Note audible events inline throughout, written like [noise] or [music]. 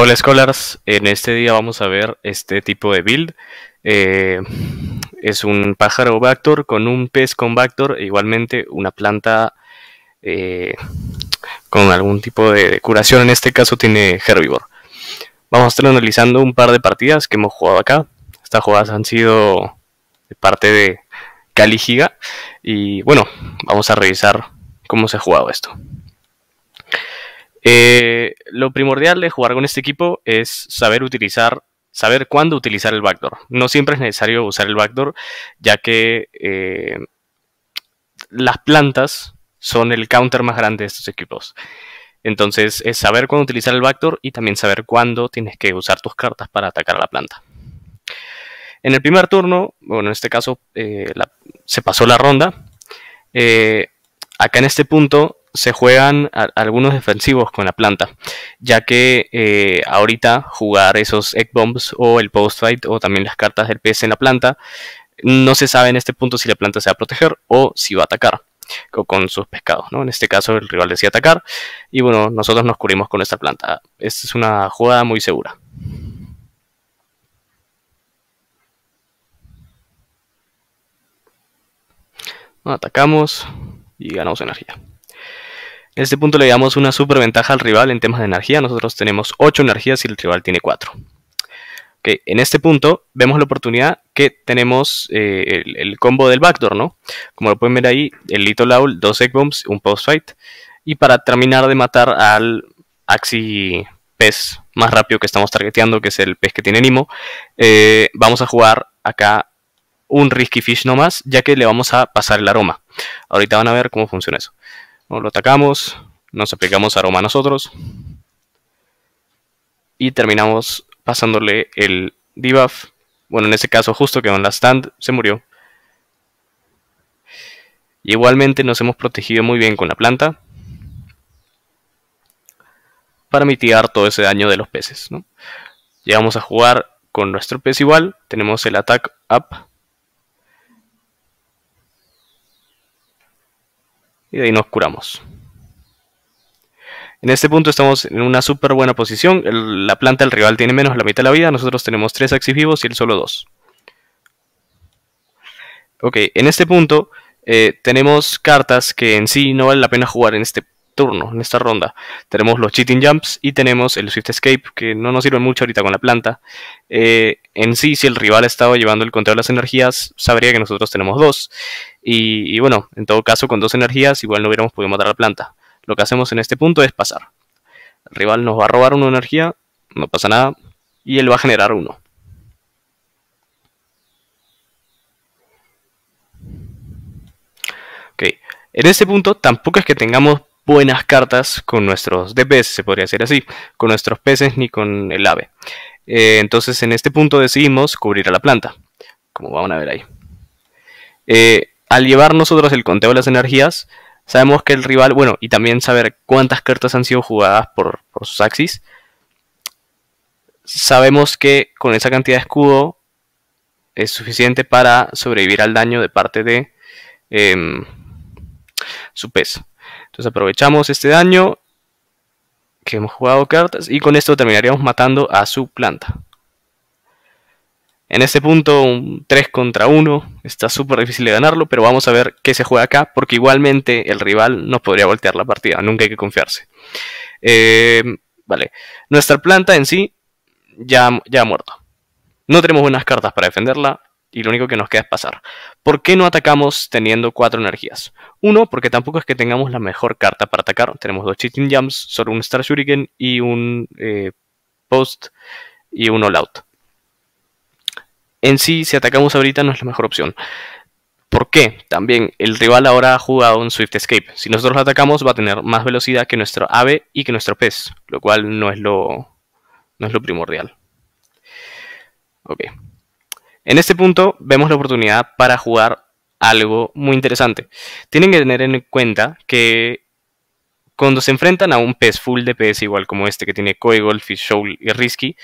Hola Scholars, en este día vamos a ver este tipo de build. Eh, es un pájaro Bactor con un pez con Bactor, e igualmente una planta eh, con algún tipo de curación, en este caso tiene Herbivore. Vamos a estar analizando un par de partidas que hemos jugado acá. Estas jugadas han sido parte de Cali Giga y bueno, vamos a revisar cómo se ha jugado esto. Eh, lo primordial de jugar con este equipo es saber utilizar, saber cuándo utilizar el backdoor. No siempre es necesario usar el backdoor, ya que eh, las plantas son el counter más grande de estos equipos. Entonces es saber cuándo utilizar el backdoor y también saber cuándo tienes que usar tus cartas para atacar a la planta. En el primer turno, bueno, en este caso eh, se pasó la ronda. acá en este punto se juegan algunos defensivos con la planta, ya que eh, ahorita jugar esos egg bombs o el post fight o también las cartas del PS en la planta, no se sabe en este punto si la planta se va a proteger o si va a atacar con sus pescados, ¿no? En este caso el rival decía atacar y bueno, nosotros nos cubrimos con esta planta. Esta es una jugada muy segura. Atacamos y ganamos energía. En este punto le damos una ventaja al rival en temas de energía. Nosotros tenemos 8 energías y el rival tiene 4. En este punto vemos la oportunidad que tenemos eh, el, combo del backdoor, ¿no? Como lo pueden ver ahí, el Little Owl, dos egg bombs, un post fight. Y para terminar de matar al Axi pez más rápido que estamos targeteando, que es el pez que tiene Nimo, eh, vamos a jugar acá un Risky Fish nomás, ya que le vamos a pasar el aroma. Ahorita van a ver cómo funciona eso lo atacamos, nos aplicamos aroma a nosotros. Y terminamos pasándole el debuff. Bueno, en ese caso justo quedó en la stand, se murió. Y igualmente nos hemos protegido muy bien con la planta. Para mitigar todo ese daño de los peces. ¿no? Llegamos a jugar con nuestro pez igual. Tenemos el attack up. y de ahí nos curamos. En este punto estamos en una súper buena posición. la planta del rival tiene menos la mitad de la vida. Nosotros tenemos 3 axis vivos y él solo 2. Ok, en este punto eh, tenemos cartas que en sí no vale la pena jugar en este turno, en esta ronda. Tenemos los Cheating Jumps y tenemos el Swift Escape, que no nos sirve mucho ahorita con la planta. Eh, en sí, si el rival estaba llevando el control de las energías, sabría que nosotros tenemos dos. Y, bueno, en todo caso, con dos energías, igual no hubiéramos podido matar la planta. Lo que hacemos en este punto es pasar. El rival nos va a robar una energía, no pasa nada, y él va a generar uno. Ok, en este punto tampoco es que tengamos buenas cartas con nuestros DPS, se podría decir así, con nuestros peces ni con el ave. Eh, entonces en este punto decidimos cubrir a la planta, como van a ver ahí. Eh, al llevar nosotros el conteo de las energías, sabemos que el rival, bueno, y también saber cuántas cartas han sido jugadas por, sus axis, sabemos que con esa cantidad de escudo es suficiente para sobrevivir al daño de parte de em, su peso. Entonces aprovechamos este daño que hemos jugado cartas y con esto terminaríamos matando a su planta. En este punto, un 3 contra 1, está súper difícil de ganarlo, pero vamos a ver qué se juega acá, porque igualmente el rival nos podría voltear la partida, nunca hay que confiarse. Eh, vale, nuestra planta en sí ya, ya ha muerto. No tenemos buenas cartas para defenderla, y lo único que nos queda es pasar. ¿Por qué no atacamos teniendo cuatro energías? Uno, porque tampoco es que tengamos la mejor carta para atacar. Tenemos dos Cheating Jams, solo un Star Shuriken y un eh, Post y un All Out. En sí, si atacamos ahorita no es la mejor opción. ¿Por qué? También el rival ahora ha jugado un Swift Escape. Si nosotros lo atacamos va a tener más velocidad que nuestro ave y que nuestro pez, lo cual no es lo, no es lo primordial. Ok. En este punto vemos la oportunidad para jugar algo muy interesante. Tienen que tener en cuenta que cuando se enfrentan a un pez full de pez igual como este que tiene Koigol, Soul y Risky,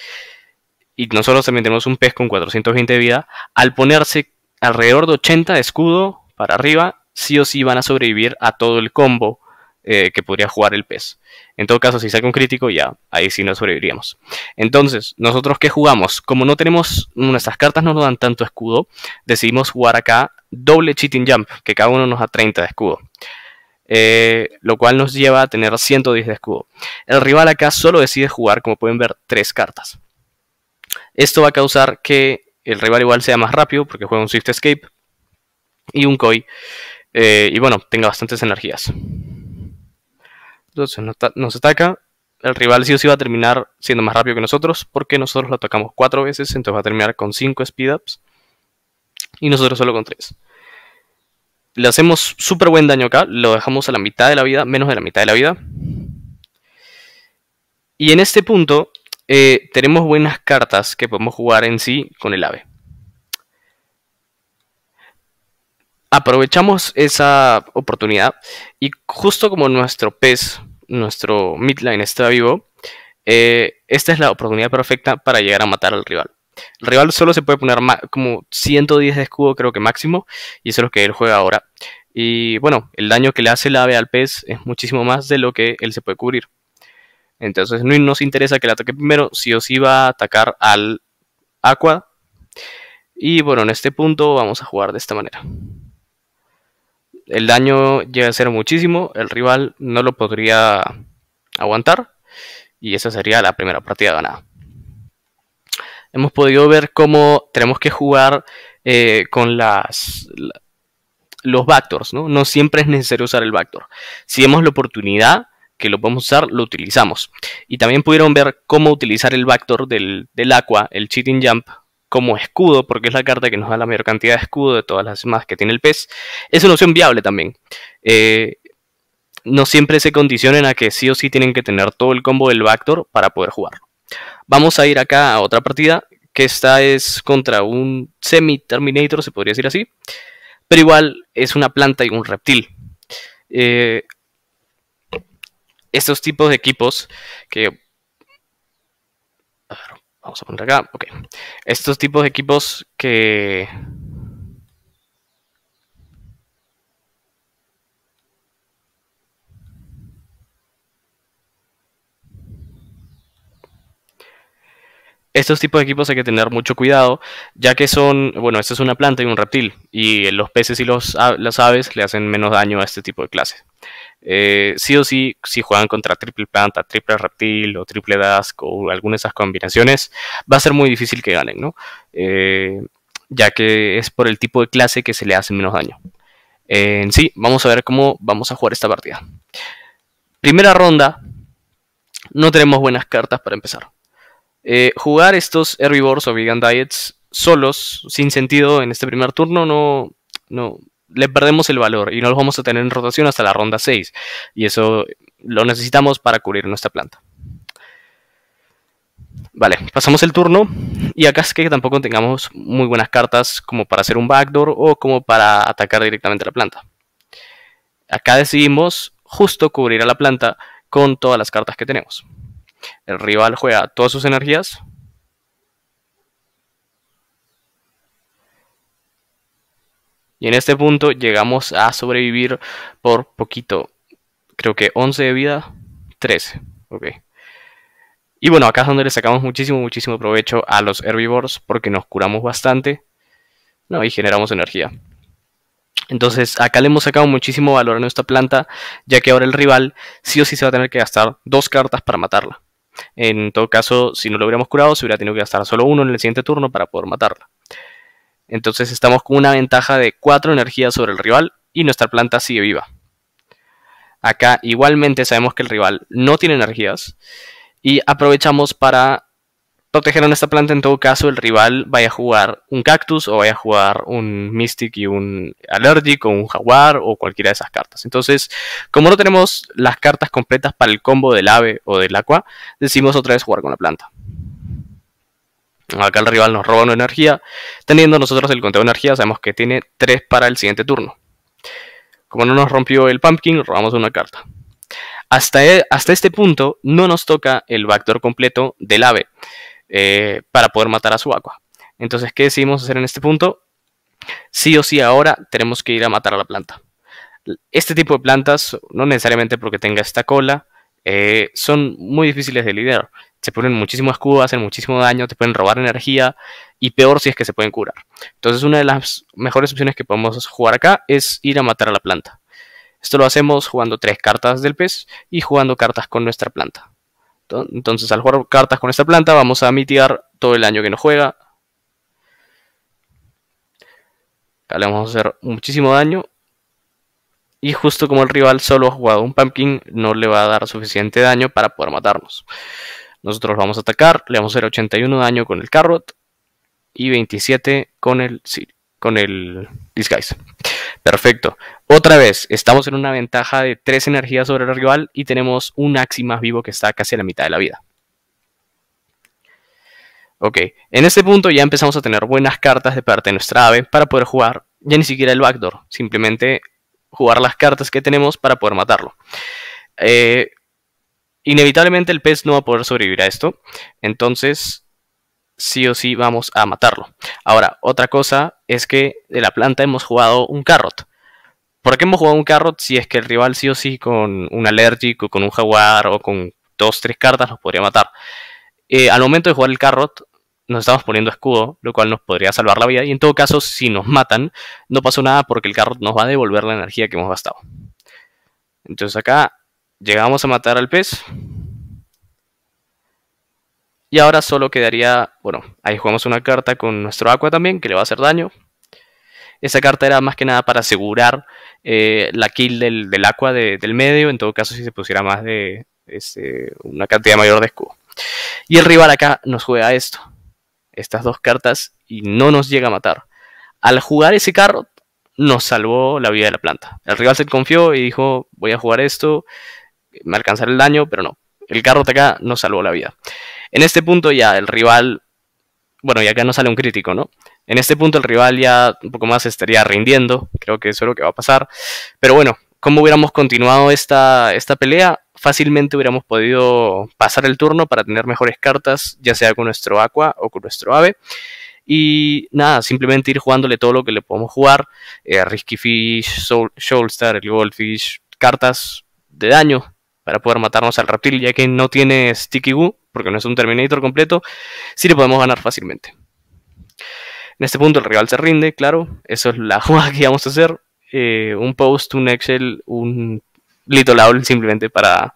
y nosotros también tenemos un pez con 420 de vida, al ponerse alrededor de 80 de escudo para arriba, sí o sí van a sobrevivir a todo el combo eh, que podría jugar el pez. En todo caso, si saca un crítico, ya, ahí sí no sobreviviríamos. Entonces, ¿nosotros qué jugamos? Como no tenemos, nuestras cartas no nos dan tanto escudo, decidimos jugar acá doble cheating jump, que cada uno nos da 30 de escudo. Eh, lo cual nos lleva a tener 110 de escudo. El rival acá solo decide jugar, como pueden ver, 3 cartas. Esto va a causar que el rival igual sea más rápido, porque juega un Swift Escape y un Koi. Eh, y bueno, tenga bastantes energías. Entonces nos, ataca, el rival sí o sí va a terminar siendo más rápido que nosotros, porque nosotros lo atacamos cuatro veces, entonces va a terminar con cinco speed-ups, y nosotros solo con tres. Le hacemos súper buen daño acá, lo dejamos a la mitad de la vida, menos de la mitad de la vida. Y en este punto eh, tenemos buenas cartas que podemos jugar en sí con el ave. aprovechamos esa oportunidad y justo como nuestro pez, nuestro midline está vivo, eh, esta es la oportunidad perfecta para llegar a matar al rival. El rival solo se puede poner como 110 de escudo creo que máximo y eso es lo que él juega ahora. Y bueno, el daño que le hace el ave al pez es muchísimo más de lo que él se puede cubrir. Entonces no nos interesa que le ataque primero, si o sí va a atacar al Aqua. Y bueno, en este punto vamos a jugar de esta manera el daño llega a ser muchísimo, el rival no lo podría aguantar y esa sería la primera partida ganada. Hemos podido ver cómo tenemos que jugar eh, con las, los backdoors, ¿no? siempre es necesario usar el backdoor. Si vemos la oportunidad que lo podemos usar, lo utilizamos. Y también pudieron ver cómo utilizar el backdoor del, del Aqua, el cheating jump, como escudo, porque es la carta que nos da la mayor cantidad de escudo de todas las más que tiene el pez, es una opción viable también. Eh, no siempre se condicionen a que sí o sí tienen que tener todo el combo del Bactor para poder jugarlo. Vamos a ir acá a otra partida, que esta es contra un semi-terminator, se podría decir así, pero igual es una planta y un reptil. Eh, estos tipos de equipos que Vamos a poner acá, ok. Estos tipos de equipos que estos tipos de equipos hay que tener mucho cuidado, ya que son, bueno, esta es una planta y un reptil, y eh, los peces y las aves le hacen menos daño a este tipo de clases. Eh, sí o sí, si juegan contra triple planta, triple reptil o triple dask o alguna de esas combinaciones, va a ser muy difícil que ganen, ¿no? Eh, ya que es por el tipo de clase que se le hace menos daño. en sí, vamos a ver cómo vamos a jugar esta partida. Primera ronda, no tenemos buenas cartas para empezar. Eh, jugar estos herbivores o vegan diets solos, sin sentido en este primer turno, no, no, le perdemos el valor y no los vamos a tener en rotación hasta la ronda 6. Y eso lo necesitamos para cubrir nuestra planta. Vale, pasamos el turno y acá es que tampoco tengamos muy buenas cartas como para hacer un backdoor o como para atacar directamente a la planta. Acá decidimos justo cubrir a la planta con todas las cartas que tenemos. El rival juega todas sus energías. Y en este punto llegamos a sobrevivir por poquito. Creo que 11 de vida, 13. Ok. Y bueno, acá es donde le sacamos muchísimo, muchísimo provecho a los herbivores porque nos curamos bastante ¿no? y generamos energía. Entonces, acá le hemos sacado muchísimo valor a nuestra planta, ya que ahora el rival sí o sí se va a tener que gastar dos cartas para matarla. En todo caso, si no lo hubiéramos curado, se hubiera tenido que gastar solo uno en el siguiente turno para poder matarla. Entonces estamos con una ventaja de 4 energías sobre el rival y nuestra planta sigue viva. Acá igualmente sabemos que el rival no tiene energías y aprovechamos para proteger esta planta en todo caso el rival vaya a jugar un cactus o vaya a jugar un mystic y un allergic o un jaguar o cualquiera de esas cartas. Entonces, como no tenemos las cartas completas para el combo del ave o del aqua, decimos otra vez jugar con la planta. Acá el rival nos roba una energía, teniendo nosotros el conteo de energía sabemos que tiene 3 para el siguiente turno. Como no nos rompió el pumpkin, robamos una carta. Hasta, e, hasta este punto no nos toca el backdoor completo del ave. Eh, para poder matar a su agua. Entonces, ¿qué decidimos hacer en este punto? Sí o sí ahora tenemos que ir a matar a la planta. Este tipo de plantas, no necesariamente porque tenga esta cola, eh, son muy difíciles de lidiar. Se ponen muchísimo escudo, hacen muchísimo daño, te pueden robar energía y peor si es que se pueden curar. Entonces una de las mejores opciones que podemos jugar acá es ir a matar a la planta. Esto lo hacemos jugando tres cartas del pez y jugando cartas con nuestra planta. Entonces, al jugar cartas con esta planta, vamos a mitigar todo el daño que nos juega. Acá le vamos a hacer muchísimo daño. Y justo como el rival solo ha jugado un pumpkin, no le va a dar suficiente daño para poder matarnos. Nosotros vamos a atacar, le vamos a hacer 81 daño con el carrot y 27 con el Siri con el disguise. Perfecto. Otra vez, estamos en una ventaja de 3 energías sobre el rival y tenemos un Axi más vivo que está casi a la mitad de la vida. Ok, en este punto ya empezamos a tener buenas cartas de parte de nuestra ave para poder jugar ya ni siquiera el backdoor, simplemente jugar las cartas que tenemos para poder matarlo. Eh, inevitablemente el pez no va a poder sobrevivir a esto, entonces sí o sí vamos a matarlo. Ahora, otra cosa es que de la planta hemos jugado un carrot. ¿Por qué hemos jugado un carrot si es que el rival sí o sí con un alérgico, o con un jaguar o con dos, tres cartas nos podría matar? Eh, al momento de jugar el carrot nos estamos poniendo escudo, lo cual nos podría salvar la vida y en todo caso si nos matan no pasó nada porque el carrot nos va a devolver la energía que hemos gastado. Entonces acá llegamos a matar al pez, y ahora solo quedaría, bueno, ahí jugamos una carta con nuestro agua también, que le va a hacer daño. Esa carta era más que nada para asegurar eh, la kill del, agua del medio, en todo caso si se pusiera más de este, una cantidad mayor de escudo. Y el rival acá nos juega esto, estas dos cartas, y no nos llega a matar. Al jugar ese carro, nos salvó la vida de la planta. El rival se confió y dijo, voy a jugar esto, me alcanzará el daño, pero no. El carro acá nos salvó la vida. En este punto ya el rival, bueno, ya acá no sale un crítico, ¿no? En este punto el rival ya un poco más estaría rindiendo, creo que eso es lo que va a pasar. Pero bueno, ¿cómo hubiéramos continuado esta, esta pelea? Fácilmente hubiéramos podido pasar el turno para tener mejores cartas, ya sea con nuestro Aqua o con nuestro Ave. Y nada, simplemente ir jugándole todo lo que le podemos jugar. Eh, risky Fish, Soul, Soulstar, el Goldfish, cartas de daño para poder matarnos al reptil, ya que no tiene Sticky Goo porque no es un Terminator completo, sí le podemos ganar fácilmente. En este punto el rival se rinde, claro, eso es la [laughs] jugada que íbamos a hacer. Eh, un post, un Excel, un Little Owl simplemente para,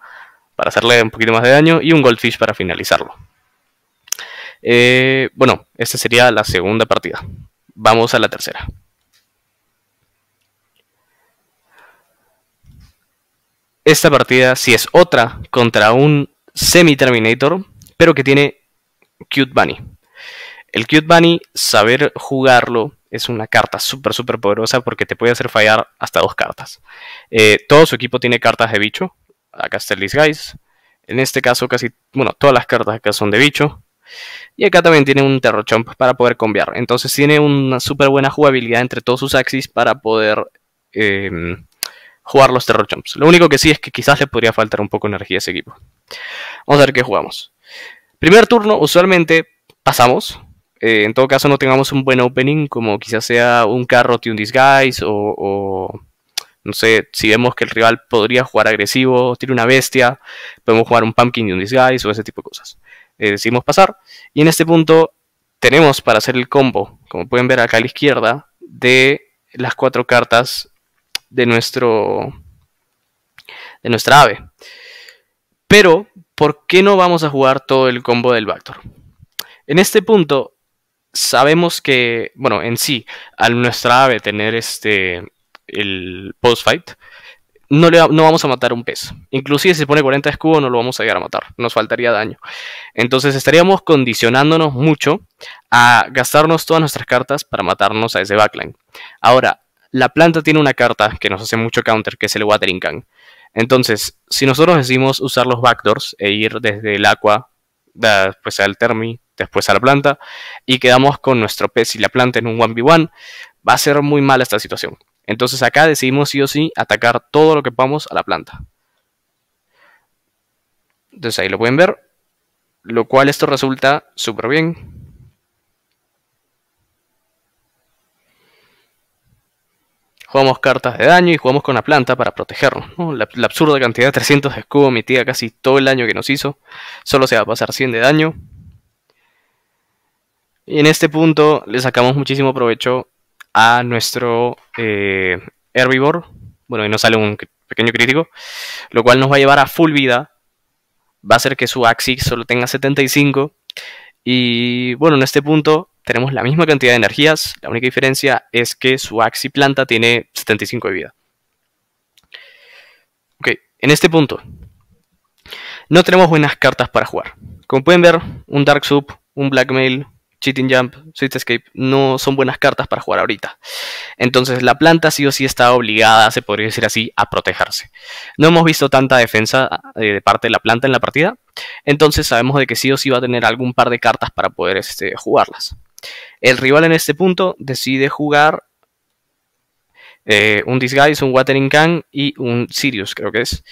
para hacerle un poquito más de daño y un Goldfish para finalizarlo. Eh, bueno, esta sería la segunda partida. Vamos a la tercera. Esta partida, si es otra, contra un semi-terminator, pero que tiene Cute Bunny. El Cute Bunny, saber jugarlo, es una carta súper, súper poderosa porque te puede hacer fallar hasta dos cartas. Eh, todo su equipo tiene cartas de bicho. Acá está el Disguise. En este caso, casi, bueno, todas las cartas acá son de bicho. Y acá también tiene un Chomp para poder cambiar. Entonces tiene una súper buena jugabilidad entre todos sus axis para poder eh, jugar los Chomps Lo único que sí es que quizás le podría faltar un poco de energía a ese equipo. Vamos a ver qué jugamos. Primer turno, usualmente pasamos. Eh, en todo caso, no tengamos un buen opening, como quizás sea un carro un disguise o, no sé, si vemos que el rival podría jugar agresivo, tiene una bestia, podemos jugar un pumpkin y un disguise o ese tipo de cosas. Eh, decidimos pasar. Y en este punto tenemos para hacer el combo, como pueden ver acá a la izquierda, de las cuatro cartas de nuestro de nuestra ave. Pero ¿por qué no vamos a jugar todo el combo del Bactor? En este punto, sabemos que, bueno, en sí, al nuestra ave tener este, el post-fight, no, le no vamos a matar un pez. Inclusive si se pone 40 de escudo no lo vamos a llegar a matar, nos faltaría daño. Entonces estaríamos condicionándonos mucho a gastarnos todas nuestras cartas para matarnos a ese backline. Ahora, la planta tiene una carta que nos hace mucho counter, que es el Watering Can. Entonces, si nosotros decimos usar los backdoors e ir desde el agua, después pues, al termi, después a la planta, y quedamos con nuestro pez y la planta en un 1v1, va a ser muy mala esta situación. Entonces acá decidimos sí o sí atacar todo lo que podamos a la planta. Entonces ahí lo pueden ver, lo cual esto resulta súper bien. Jugamos cartas de daño y jugamos con la planta para protegernos. La, absurda cantidad de 300 de escudo, mi tía casi todo el año que nos hizo. Solo se va a pasar 100 de daño. Y en este punto le sacamos muchísimo provecho a nuestro eh, herbivore. Bueno, y nos sale un pequeño crítico. Lo cual nos va a llevar a full vida. Va a hacer que su Axis solo tenga 75. Y bueno, en este punto tenemos la misma cantidad de energías, la única diferencia es que su Axi planta tiene 75 de vida. Ok, en este punto, no tenemos buenas cartas para jugar. Como pueden ver, un Dark Soup, un Blackmail, Cheating Jump, Sweet Escape no son buenas cartas para jugar ahorita. Entonces la planta sí o sí está obligada, se podría decir así, a protegerse. No hemos visto tanta defensa eh, de parte de la planta en la partida, entonces sabemos de que sí o sí va a tener algún par de cartas para poder este, jugarlas. El rival en este punto decide jugar eh, un Disguise, un Watering Can y un Sirius, creo que es.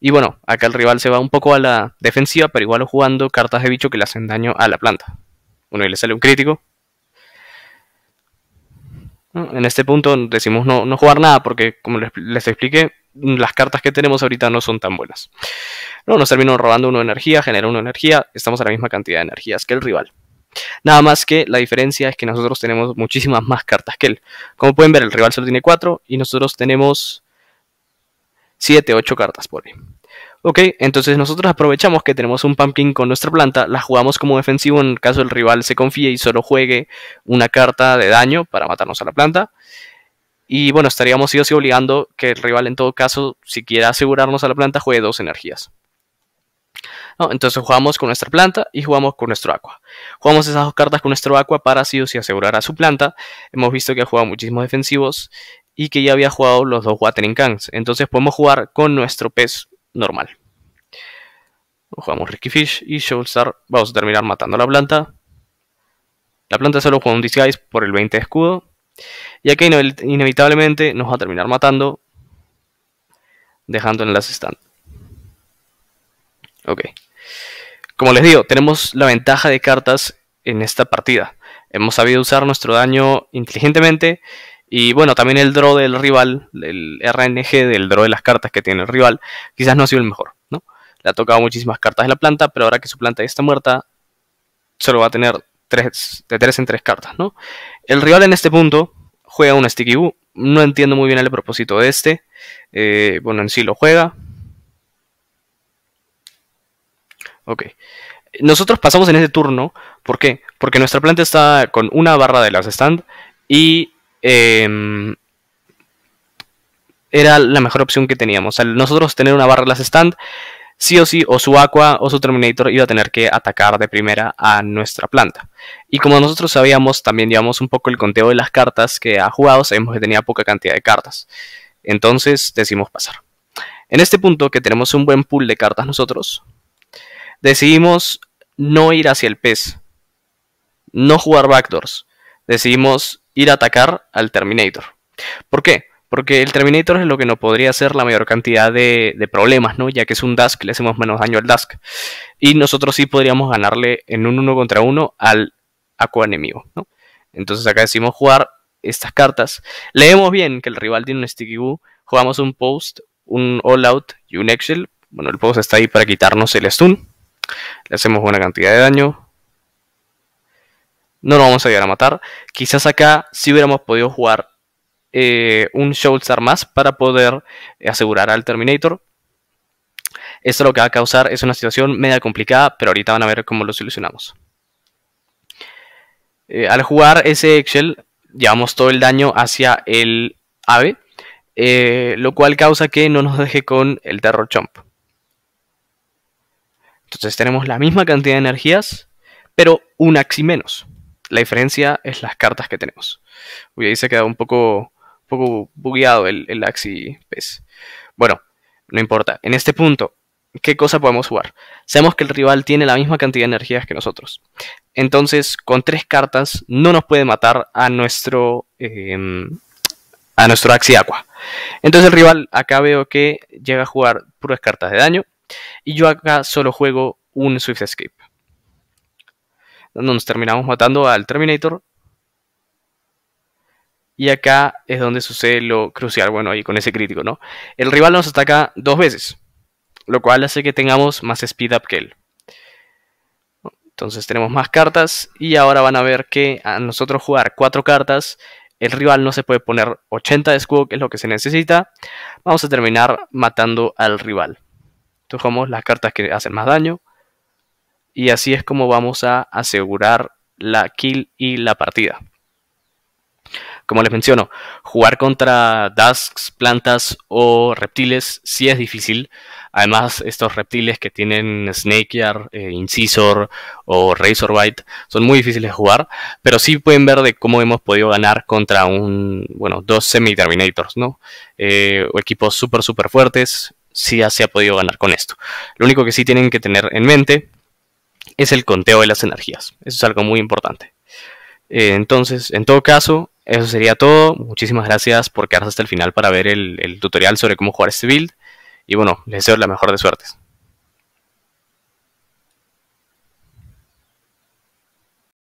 Y bueno, acá el rival se va un poco a la defensiva, pero igual jugando cartas de bicho que le hacen daño a la planta. Bueno, y le sale un crítico. Ah, en este punto decimos no, no jugar nada, porque como les, expliqué, las cartas que tenemos ahorita no son tan buenas. No, nos terminó robando una energía, genera una energía, estamos a la misma cantidad de energías que el rival. Nada más que la diferencia es que nosotros tenemos muchísimas más cartas que él. Como pueden ver, el rival solo tiene 4 y nosotros tenemos 7, 8 cartas por ahí. Ok, entonces nosotros aprovechamos que tenemos un pumpkin con nuestra planta, la jugamos como defensivo en el caso el rival se confíe y solo juegue una carta de daño para matarnos a la planta. Y bueno, estaríamos sí obligando que el rival en todo caso, si quiera asegurarnos a la planta, juegue dos energías. Entonces jugamos con nuestra planta y jugamos con nuestro agua. Jugamos esas dos cartas con nuestro agua para así o asegurar a su planta. Hemos visto que ha jugado muchísimos defensivos y que ya había jugado los dos Watering Cans. Entonces podemos jugar con nuestro pez normal. Jugamos Risky Fish y Star Vamos a terminar matando a la planta. La planta solo juega un disguise por el 20 de escudo. Y aquí inevitablemente nos va a terminar matando. Dejando en las stand. Ok. Como les digo, tenemos la ventaja de cartas en esta partida. Hemos sabido usar nuestro daño inteligentemente. Y bueno, también el draw del rival, el RNG del draw de las cartas que tiene el rival, quizás no ha sido el mejor, ¿no? Le ha tocado muchísimas cartas en la planta, pero ahora que su planta ya está muerta, solo va a tener tres, de 3 en 3 cartas, ¿no? El rival en este punto juega un Sticky Boo. No entiendo muy bien el propósito de este. Eh, bueno, en sí lo juega. Ok. Nosotros pasamos en este turno, ¿por qué? Porque nuestra planta está con una barra de las stand y em, era la mejor opción que teníamos. Al nosotros tener una barra de las stand, sí o sí, o su Aqua o su Terminator iba a tener que atacar de primera a nuestra planta. Y como nosotros sabíamos, también llevamos un poco el conteo de las cartas que ha jugado, sabemos que tenía poca cantidad de cartas. Entonces decimos pasar. En este punto, que tenemos un buen pool de cartas nosotros, decidimos no ir hacia el pez, no jugar backdoors, decidimos ir a atacar al Terminator. ¿Por qué? Porque el Terminator es lo que nos podría hacer la mayor cantidad de, problemas, ¿no? Ya que es un Dusk, le hacemos menos daño al Dusk. Y nosotros sí podríamos ganarle en un 1 contra 1 al Aqua enemigo, Entonces acá decimos jugar estas cartas. Leemos bien que el rival tiene un Sticky Jugamos un Post, un All Out y un Excel. Bueno, el Post está ahí para quitarnos el Stun. Le hacemos buena cantidad de daño. No lo vamos a llegar a matar. Quizás acá si hubiéramos podido jugar eh, un showzar más para poder asegurar al Terminator. Esto lo que va a causar es una situación media complicada, pero ahorita van a ver cómo lo solucionamos. Eh, al jugar ese Excel, llevamos todo el daño hacia el ave, eh, lo cual causa que no nos deje con el Terror Chomp. Entonces tenemos la misma cantidad de energías, pero un axi menos. La diferencia es las cartas que tenemos. Uy, ahí se ha quedado un poco, poco bugueado el, el axi pez. Bueno, no importa. En este punto, ¿qué cosa podemos jugar? Sabemos que el rival tiene la misma cantidad de energías que nosotros. Entonces, con tres cartas, no nos puede matar a nuestro, em, a nuestro axi aqua. Entonces el rival acá veo que llega a jugar puras cartas de daño y yo acá solo juego un Swift Escape. Donde nos terminamos matando al Terminator. Y acá es donde sucede lo crucial, bueno, ahí con ese crítico, ¿no? El rival nos ataca dos veces, lo cual hace que tengamos más speed up que él. Entonces tenemos más cartas y ahora van a ver que a nosotros jugar cuatro cartas, el rival no se puede poner 80 de escudo, que es lo que se necesita. Vamos a terminar matando al rival dejamos las cartas que hacen más daño. Y así es como vamos a asegurar la kill y la partida. Como les menciono, jugar contra dasks, plantas o reptiles Si es difícil. Además, estos reptiles que tienen Snakear, eh, Incisor o Razorbite son muy difíciles de jugar, pero sí pueden ver de cómo hemos podido ganar contra un, bueno, dos semi-terminators, ¿no? Eh, o equipos super súper fuertes, si ya se ha podido ganar con esto. Lo único que sí tienen que tener en mente es el conteo de las energías. Eso es algo muy importante. Eh, entonces, en todo caso, eso sería todo. Muchísimas gracias por quedarse hasta el final para ver el, el tutorial sobre cómo jugar este build. Y bueno, les deseo la mejor de suertes.